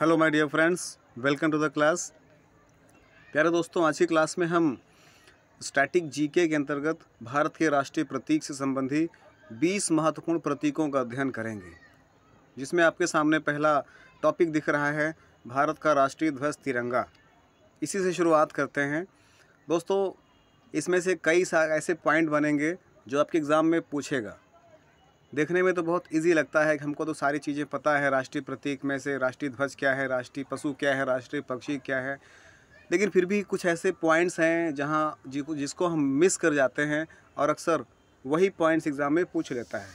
Hello my dear friends welcome to the class प्यारे दोस्तों आज की क्लास में हम स्टैटिक जीके के अंतर्गत भारत के राष्ट्रीय प्रतीक से संबंधी 20 महत्वपूर्ण प्रतीकों का अध्ययन करेंगे जिसमें आपके सामने पहला टॉपिक दिख रहा है भारत का राष्ट्रीय ध्वज तिरंगा इसी से शुरुआत करते हैं दोस्तों इसमें से कई ऐसे पॉइंट बनेंगे जो आपके एग्ज़ाम में पूछेगा देखने में तो बहुत इजी लगता है कि हमको तो सारी चीज़ें पता है राष्ट्रीय प्रतीक में से राष्ट्रीय ध्वज क्या है राष्ट्रीय पशु क्या है राष्ट्रीय पक्षी क्या है लेकिन फिर भी कुछ ऐसे पॉइंट्स हैं जहाँ जिसको हम मिस कर जाते हैं और अक्सर वही पॉइंट्स एग्ज़ाम में पूछ लेता है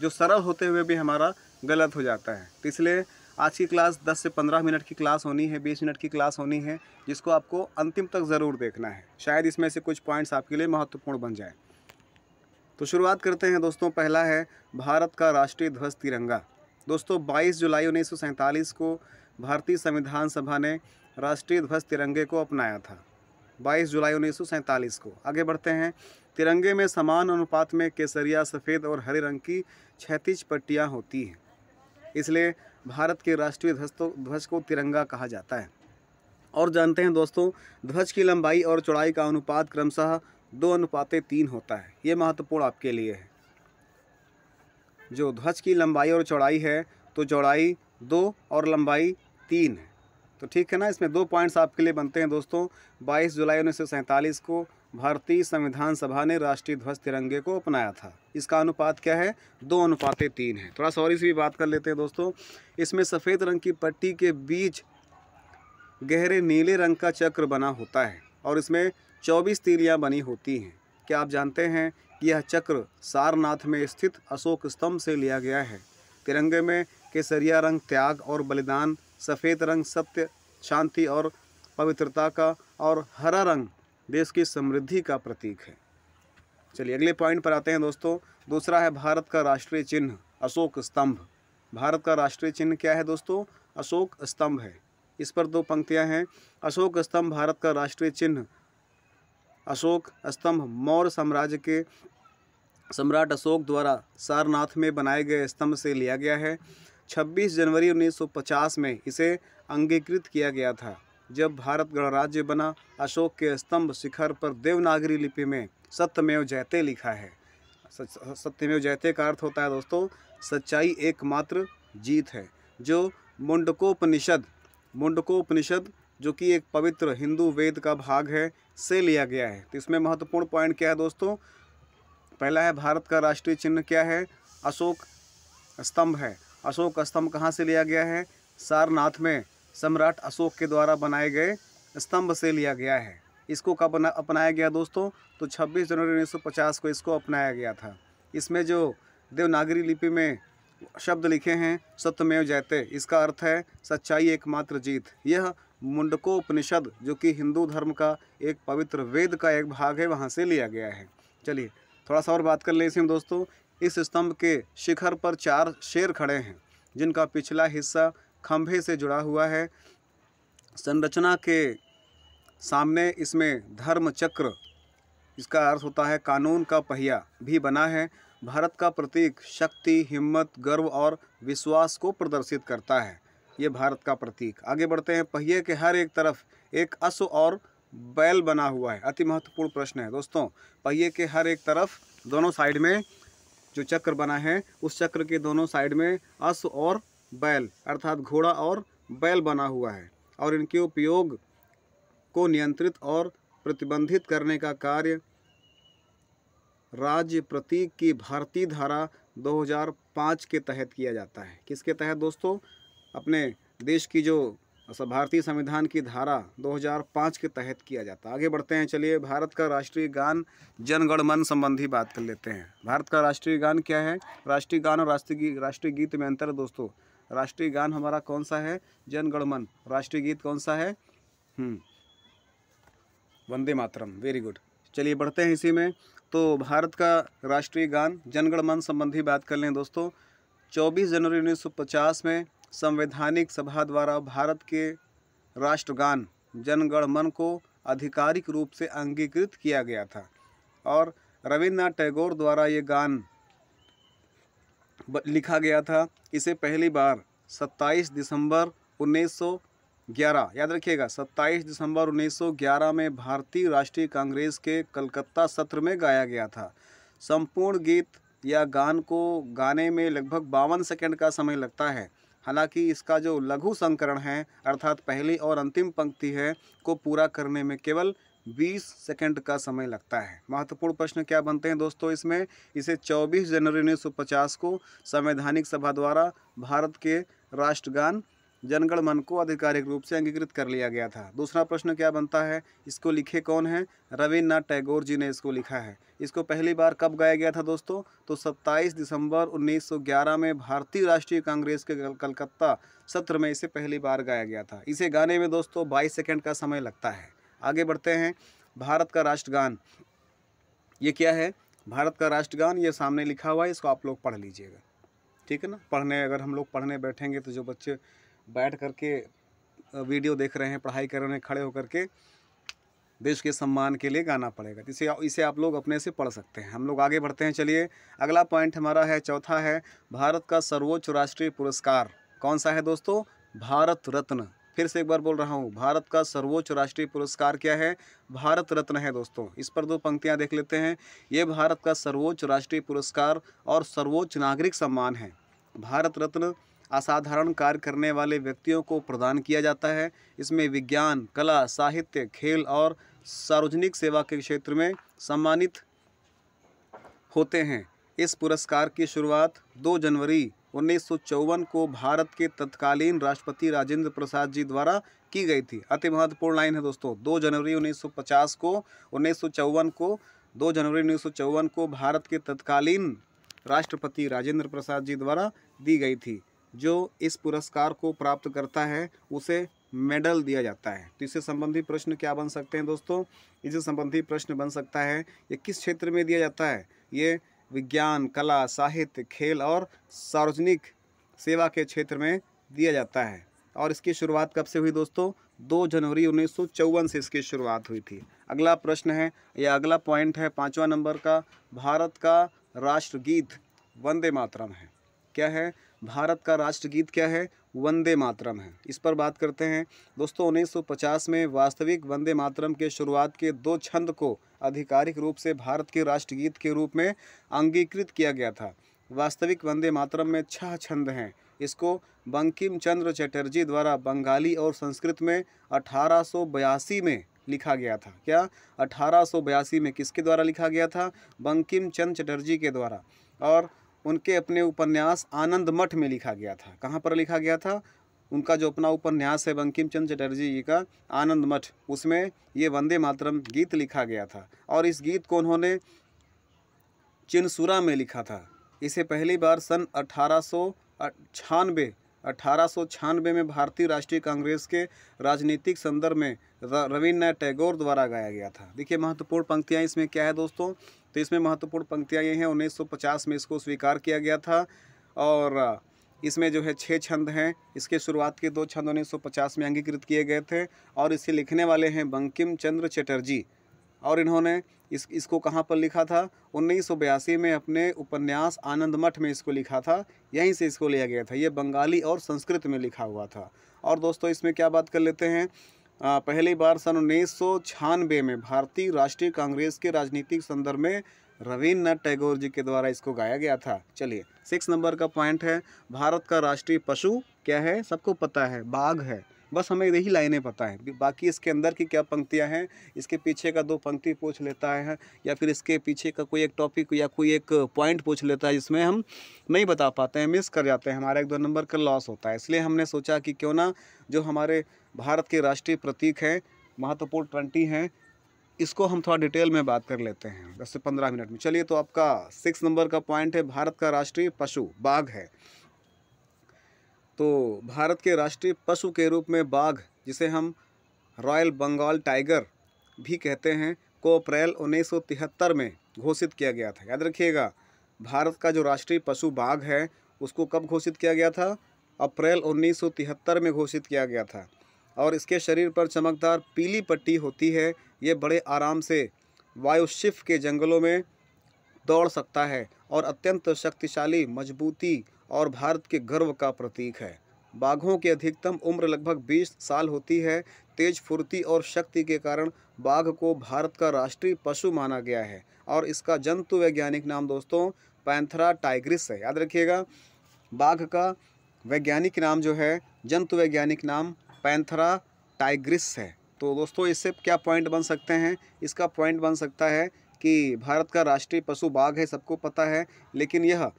जो सरल होते हुए भी हमारा गलत हो जाता है तो इसलिए आज की क्लास 10 से 15 मिनट की क्लास होनी है 20 मिनट की क्लास होनी है जिसको आपको अंतिम तक ज़रूर देखना है शायद इसमें से कुछ पॉइंट्स आपके लिए महत्वपूर्ण बन जाएँ तो शुरुआत करते हैं दोस्तों पहला है भारत का राष्ट्रीय ध्वज तिरंगा दोस्तों 22 जुलाई उन्नीस को भारतीय संविधान सभा ने राष्ट्रीय ध्वज तिरंगे को अपनाया था 22 जुलाई उन्नीस को आगे बढ़ते हैं तिरंगे में समान अनुपात में केसरिया सफ़ेद और हरे रंग की छैतीस पट्टियाँ होती हैं इसलिए भारत के राष्ट्रीय ध्वज तो ध्वज को तिरंगा कहा जाता है और जानते हैं दोस्तों ध्वज की लंबाई और चौड़ाई का अनुपात क्रमशः दो अनुपात तीन होता है ये महत्वपूर्ण आपके लिए है जो ध्वज की लंबाई और चौड़ाई है तो चौड़ाई दो और लंबाई तीन है तो ठीक है ना इसमें दो पॉइंट्स आपके लिए बनते हैं दोस्तों 22 जुलाई उन्नीस को भारतीय संविधान सभा ने राष्ट्रीय ध्वज तिरंगे को अपनाया था इसका अनुपात क्या है दो अनुपात तीन है थोड़ा सॉरी से भी बात कर लेते हैं दोस्तों इसमें सफ़ेद रंग की पट्टी के बीच गहरे नीले रंग का चक्र बना होता है और इसमें चौबीस तीलियाँ बनी होती हैं क्या आप जानते हैं कि यह चक्र सारनाथ में स्थित अशोक स्तंभ से लिया गया है तिरंगे में केसरिया रंग त्याग और बलिदान सफ़ेद रंग सत्य शांति और पवित्रता का और हरा रंग देश की समृद्धि का प्रतीक है चलिए अगले पॉइंट पर आते हैं दोस्तों दूसरा है भारत का राष्ट्रीय चिन्ह अशोक स्तंभ भारत का राष्ट्रीय चिन्ह क्या है दोस्तों अशोक स्तंभ है इस पर दो पंक्तियां हैं अशोक स्तंभ भारत का राष्ट्रीय चिन्ह अशोक स्तंभ मौर्य साम्राज्य के सम्राट अशोक द्वारा सारनाथ में बनाए गए स्तंभ से लिया गया है 26 जनवरी 1950 में इसे अंगीकृत किया गया था जब भारत गणराज्य बना अशोक के स्तंभ शिखर पर देवनागरी लिपि में सत्यमेव जयते लिखा है सत्यमेव जयते का अर्थ होता है दोस्तों सच्चाई एकमात्र जीत है जो मुंडकोपनिषद मुंडकोपनिषद जो कि एक पवित्र हिंदू वेद का भाग है से लिया गया है तो इसमें महत्वपूर्ण पॉइंट क्या है दोस्तों पहला है भारत का राष्ट्रीय चिन्ह क्या है अशोक स्तंभ है अशोक स्तंभ कहाँ से लिया गया है सारनाथ में सम्राट अशोक के द्वारा बनाए गए स्तंभ से लिया गया है इसको कब अपनाया गया दोस्तों तो 26 जनवरी 1950 को इसको अपनाया गया था इसमें जो देवनागरी लिपि में शब्द लिखे हैं सत्यमेव जयते इसका अर्थ है सच्चाई एकमात्र जीत यह मुंडको उपनिषद जो कि हिंदू धर्म का एक पवित्र वेद का एक भाग है वहाँ से लिया गया है चलिए थोड़ा सा और बात कर लें इसमें दोस्तों इस स्तंभ के शिखर पर चार शेर खड़े हैं जिनका पिछला हिस्सा खंभे से जुड़ा हुआ है संरचना के सामने इसमें धर्म चक्र इसका अर्थ होता है कानून का पहिया भी बना है भारत का प्रतीक शक्ति हिम्मत गर्व और विश्वास को प्रदर्शित करता है ये भारत का प्रतीक आगे बढ़ते हैं पहिए के हर एक तरफ एक अश्व और बैल बना हुआ है अति महत्वपूर्ण प्रश्न है दोस्तों पहिए के हर एक तरफ दोनों साइड में जो चक्र बना है उस चक्र के दोनों साइड में अश्व और बैल अर्थात घोड़ा और बैल बना हुआ है और इनके उपयोग को नियंत्रित और प्रतिबंधित करने का कार्य राज्य प्रतीक की भारतीय धारा 2005 के तहत किया जाता है किसके तहत दोस्तों अपने देश की जो भारतीय संविधान की धारा 2005 के तहत किया जाता है आगे बढ़ते हैं चलिए भारत का राष्ट्रीय गान जनगणमन संबंधी बात कर लेते हैं भारत का राष्ट्रीय गान क्या है राष्ट्रीय गान और राष्ट्रीय राष्ट्रीय गीत में अंतर है दोस्तों राष्ट्रीय गान हमारा कौन सा है जनगणमन राष्ट्रीय गीत कौन सा है हम्म। वंदे मातरम वेरी गुड चलिए बढ़ते हैं इसी में तो भारत का राष्ट्रीय गान जनगणमन संबंधी बात कर लें दोस्तों 24 जनवरी 1950 में संवैधानिक सभा द्वारा भारत के राष्ट्रगान जनगण मन को आधिकारिक रूप से अंगीकृत किया गया था और रविन्द्रनाथ टैगोर द्वारा ये गान लिखा गया था इसे पहली बार 27 दिसंबर 1911 याद रखिएगा 27 दिसंबर 1911 में भारतीय राष्ट्रीय कांग्रेस के कलकत्ता सत्र में गाया गया था संपूर्ण गीत या गान को गाने में लगभग बावन सेकंड का समय लगता है हालांकि इसका जो लघु संकरण है अर्थात पहली और अंतिम पंक्ति है को पूरा करने में केवल 20 सेकंड का समय लगता है महत्वपूर्ण प्रश्न क्या बनते हैं दोस्तों इसमें इसे 24 जनवरी 1950 को संवैधानिक सभा द्वारा भारत के राष्ट्रगान जनगण मन को आधिकारिक रूप से अंगीकृत कर लिया गया था दूसरा प्रश्न क्या बनता है इसको लिखे कौन है रविन्द्रनाथ टैगोर जी ने इसको लिखा है इसको पहली बार कब गाया गया था दोस्तों तो 27 दिसंबर 1911 में भारतीय राष्ट्रीय कांग्रेस के कलकत्ता सत्र में इसे पहली बार गाया गया था इसे गाने में दोस्तों बाईस सेकेंड का समय लगता है आगे बढ़ते हैं भारत का राष्ट्रगान ये क्या है भारत का राष्ट्रगान ये सामने लिखा हुआ है इसको आप लोग पढ़ लीजिएगा ठीक है ना पढ़ने अगर हम लोग पढ़ने बैठेंगे तो जो बच्चे बैठ कर के वीडियो देख रहे हैं पढ़ाई कर रहे हैं खड़े होकर के देश के सम्मान के लिए गाना पड़ेगा इसे इसे आप लोग अपने से पढ़ सकते हैं हम लोग आगे बढ़ते हैं चलिए अगला पॉइंट हमारा है चौथा है भारत का सर्वोच्च राष्ट्रीय पुरस्कार कौन सा है दोस्तों भारत रत्न फिर से एक बार बोल रहा हूँ भारत का सर्वोच्च राष्ट्रीय पुरस्कार क्या है भारत रत्न है दोस्तों इस पर दो पंक्तियाँ देख लेते हैं ये भारत का सर्वोच्च राष्ट्रीय पुरस्कार और सर्वोच्च नागरिक सम्मान है भारत रत्न असाधारण कार्य करने वाले व्यक्तियों को प्रदान किया जाता है इसमें विज्ञान कला साहित्य खेल और सार्वजनिक सेवा के क्षेत्र में सम्मानित होते हैं इस पुरस्कार की शुरुआत 2 जनवरी उन्नीस को भारत के तत्कालीन राष्ट्रपति राजेंद्र प्रसाद जी द्वारा की गई थी अति महत्वपूर्ण लाइन है दोस्तों 2 जनवरी 1950 को उन्नीस को 2 जनवरी उन्नीस को भारत के तत्कालीन राष्ट्रपति राजेंद्र प्रसाद जी द्वारा दी गई थी जो इस पुरस्कार को प्राप्त करता है उसे मेडल दिया जाता है तो इससे संबंधी प्रश्न क्या बन सकते हैं दोस्तों इससे संबंधी प्रश्न बन सकता है ये किस क्षेत्र में दिया जाता है ये विज्ञान कला साहित्य खेल और सार्वजनिक सेवा के क्षेत्र में दिया जाता है और इसकी शुरुआत कब से हुई दोस्तों दो जनवरी उन्नीस से इसकी शुरुआत हुई थी अगला प्रश्न है या अगला पॉइंट है पाँचवा नंबर का भारत का राष्ट्रगीत वंदे मातरम है क्या है भारत का राष्ट्रगीत क्या है वंदे मातरम है इस पर बात करते हैं दोस्तों 1950 में वास्तविक वंदे मातरम के शुरुआत के दो छंद को आधिकारिक रूप से भारत के राष्ट्रगीत के रूप में अंगीकृत किया गया था वास्तविक वंदे मातरम में छह छंद हैं इसको बंकिम चंद्र चटर्जी द्वारा बंगाली और संस्कृत में अठारह में लिखा गया था क्या अठारह में किसके द्वारा लिखा गया था बंकिम चंद्र चटर्जी के द्वारा और उनके अपने उपन्यास आनंद मठ में लिखा गया था कहाँ पर लिखा गया था उनका जो अपना उपन्यास है बंकिम चंद्र चटर्जी जी का आनंद मठ उसमें ये वंदे मातरम गीत लिखा गया था और इस गीत को उन्होंने चिनसुरा में लिखा था इसे पहली बार सन अठारह सौ छानबे अठारह में भारतीय राष्ट्रीय कांग्रेस के राजनीतिक संदर्भ में रविन्द्रनाथ टैगोर द्वारा गाया गया था देखिए महत्वपूर्ण पंक्तियाँ इसमें क्या है दोस्तों तो इसमें महत्वपूर्ण पंक्तियाँ ये हैं 1950 में इसको स्वीकार किया गया था और इसमें जो है छः छंद हैं इसके शुरुआत के दो छंद 1950 में अंगीकृत किए गए थे और इसे लिखने वाले हैं बंकिम चंद्र चटर्जी और इन्होंने इस इसको कहाँ पर लिखा था उन्नीस में अपने उपन्यास आनंद मठ में इसको लिखा था यहीं से इसको लिया गया था ये बंगाली और संस्कृत में लिखा हुआ था और दोस्तों इसमें क्या बात कर लेते हैं पहली बार सन उन्नीस में भारतीय राष्ट्रीय कांग्रेस के राजनीतिक संदर्भ में रविन्द्रनाथ टैगोर जी के द्वारा इसको गाया गया था चलिए सिक्स नंबर का पॉइंट है भारत का राष्ट्रीय पशु क्या है सबको पता है बाघ है बस हमें यही लाइनें पता हैं बाकी इसके अंदर की क्या पंक्तियाँ हैं इसके पीछे का दो पंक्ति पूछ लेता है या फिर इसके पीछे का कोई एक टॉपिक या कोई एक पॉइंट पूछ लेता है जिसमें हम नहीं बता पाते हैं मिस कर जाते हैं हमारा एक दो नंबर का लॉस होता है इसलिए हमने सोचा कि क्यों ना जो हमारे भारत के राष्ट्रीय प्रतीक हैं महत्वपूर्ण ट्वेंटी हैं इसको हम थोड़ा डिटेल में बात कर लेते हैं दस से पंद्रह मिनट में चलिए तो आपका सिक्स नंबर का पॉइंट है भारत का राष्ट्रीय पशु बाघ है तो भारत के राष्ट्रीय पशु के रूप में बाघ जिसे हम रॉयल बंगाल टाइगर भी कहते हैं को अप्रैल 1973 में घोषित किया गया था याद रखिएगा भारत का जो राष्ट्रीय पशु बाघ है उसको कब घोषित किया गया था अप्रैल 1973 में घोषित किया गया था और इसके शरीर पर चमकदार पीली पट्टी होती है ये बड़े आराम से वायुशिफ के जंगलों में दौड़ सकता है और अत्यंत शक्तिशाली मजबूती और भारत के गर्व का प्रतीक है बाघों की अधिकतम उम्र लगभग 20 साल होती है तेज फुर्ती और शक्ति के कारण बाघ को भारत का राष्ट्रीय पशु माना गया है और इसका जंतु वैज्ञानिक नाम दोस्तों पैंथरा टाइग्रिस है याद रखिएगा बाघ का वैज्ञानिक नाम जो है जंतु वैज्ञानिक नाम पैंथरा टाइग्रिस है तो दोस्तों इससे क्या पॉइंट बन सकते हैं इसका पॉइंट बन सकता है कि भारत का राष्ट्रीय पशु बाघ है सबको पता है लेकिन यह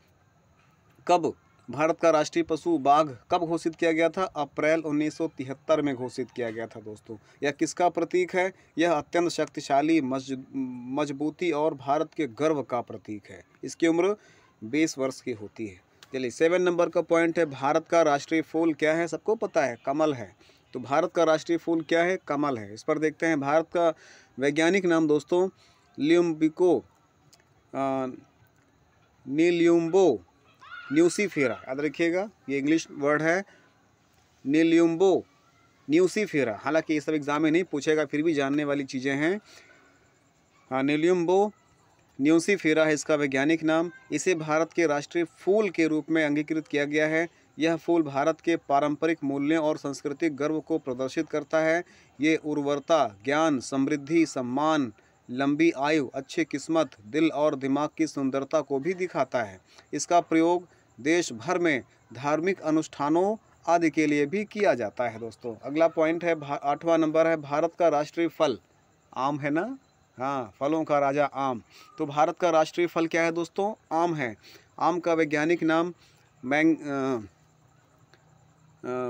कब भारत का राष्ट्रीय पशु बाघ कब घोषित किया गया था अप्रैल 1973 में घोषित किया गया था दोस्तों यह किसका प्रतीक है यह अत्यंत शक्तिशाली मज मजबूती और भारत के गर्व का प्रतीक है इसकी उम्र बीस वर्ष की होती है चलिए सेवन नंबर का पॉइंट है भारत का राष्ट्रीय फूल क्या है सबको पता है कमल है तो भारत का राष्ट्रीय फूल क्या है कमल है इस पर देखते हैं भारत का वैज्ञानिक नाम दोस्तों लियम्बिको नीलियम्बो न्यूसीफेरा याद रखिएगा ये इंग्लिश वर्ड है नीलियम्बो न्यूसीफेरा हालांकि ये सब एग्जाम में नहीं पूछेगा फिर भी जानने वाली चीज़ें हैं हाँ नीलियम्बो न्यूसीफेरा है इसका वैज्ञानिक नाम इसे भारत के राष्ट्रीय फूल के रूप में अंगीकृत किया गया है यह फूल भारत के पारंपरिक मूल्यों और सांस्कृतिक गर्व को प्रदर्शित करता है ये उर्वरता ज्ञान समृद्धि सम्मान लंबी आयु अच्छी किस्मत दिल और दिमाग की सुंदरता को भी दिखाता है इसका प्रयोग देश भर में धार्मिक अनुष्ठानों आदि के लिए भी किया जाता है दोस्तों अगला पॉइंट है आठवां नंबर है भारत का राष्ट्रीय फल आम है ना हाँ फलों का राजा आम तो भारत का राष्ट्रीय फल क्या है दोस्तों आम है आम का वैज्ञानिक नाम मैंग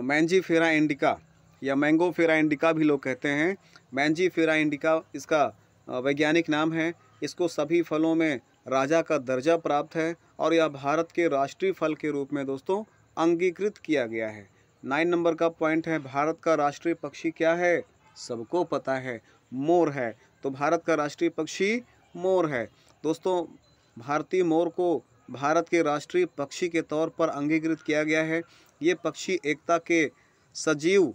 मैंजी फेरा इंडिका या मैंगो फेरा इंडिका भी लोग कहते हैं मैंजी फेरा इंडिका इसका वैज्ञानिक नाम है इसको सभी फलों में राजा का दर्जा प्राप्त है और यह भारत के राष्ट्रीय फल के रूप में दोस्तों अंगीकृत किया गया है नाइन नंबर का पॉइंट है भारत का राष्ट्रीय पक्षी क्या है सबको पता है मोर है तो भारत का राष्ट्रीय पक्षी मोर है दोस्तों भारतीय मोर को भारत के राष्ट्रीय पक्षी के तौर पर अंगीकृत किया गया है ये पक्षी एकता के सजीव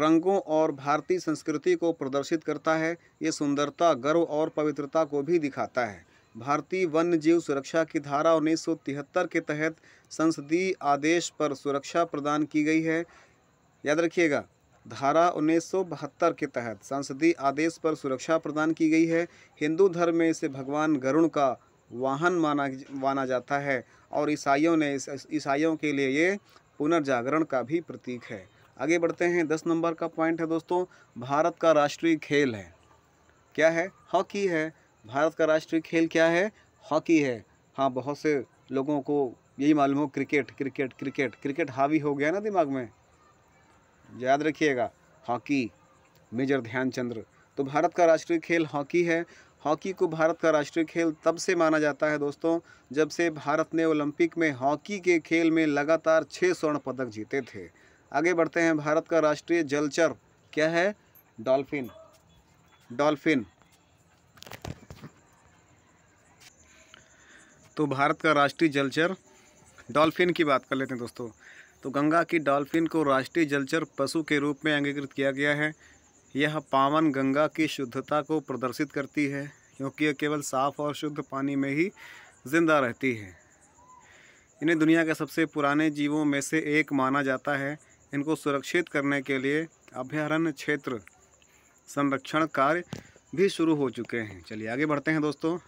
रंगों और भारतीय संस्कृति को प्रदर्शित करता है ये सुंदरता गर्व और पवित्रता को भी दिखाता है भारतीय वन्य जीव सुरक्षा की धारा उन्नीस के तहत संसदीय आदेश पर सुरक्षा प्रदान की गई है याद रखिएगा धारा उन्नीस के तहत संसदीय आदेश पर सुरक्षा प्रदान की गई है हिंदू धर्म में इसे भगवान गरुण का वाहन माना माना जाता है और ईसाइयों ने ईसाइयों के लिए ये पुनर्जागरण का भी प्रतीक है आगे बढ़ते हैं दस नंबर का पॉइंट है दोस्तों भारत का राष्ट्रीय खेल है क्या है हॉकी है भारत का राष्ट्रीय खेल क्या है हॉकी है हाँ बहुत से लोगों को यही मालूम हो क्रिकेट क्रिकेट क्रिकेट क्रिकेट हावी हो गया ना दिमाग में याद रखिएगा हॉकी मेजर ध्यानचंद्र तो भारत का राष्ट्रीय खेल हॉकी है हॉकी को भारत का राष्ट्रीय खेल तब से माना जाता है दोस्तों जब से भारत ने ओलंपिक में हॉकी के खेल में लगातार छः स्वर्ण पदक जीते थे आगे बढ़ते हैं भारत का राष्ट्रीय जलचर क्या है डॉल्फिन डॉल्फिन तो भारत का राष्ट्रीय जलचर डॉल्फिन की बात कर लेते हैं दोस्तों तो गंगा की डॉल्फिन को राष्ट्रीय जलचर पशु के रूप में अंगीकृत किया गया है यह पावन गंगा की शुद्धता को प्रदर्शित करती है क्योंकि यह केवल साफ और शुद्ध पानी में ही जिंदा रहती है इन्हें दुनिया के सबसे पुराने जीवों में से एक माना जाता है इनको सुरक्षित करने के लिए अभ्यारण्य क्षेत्र संरक्षण कार्य भी शुरू हो चुके हैं चलिए आगे बढ़ते हैं दोस्तों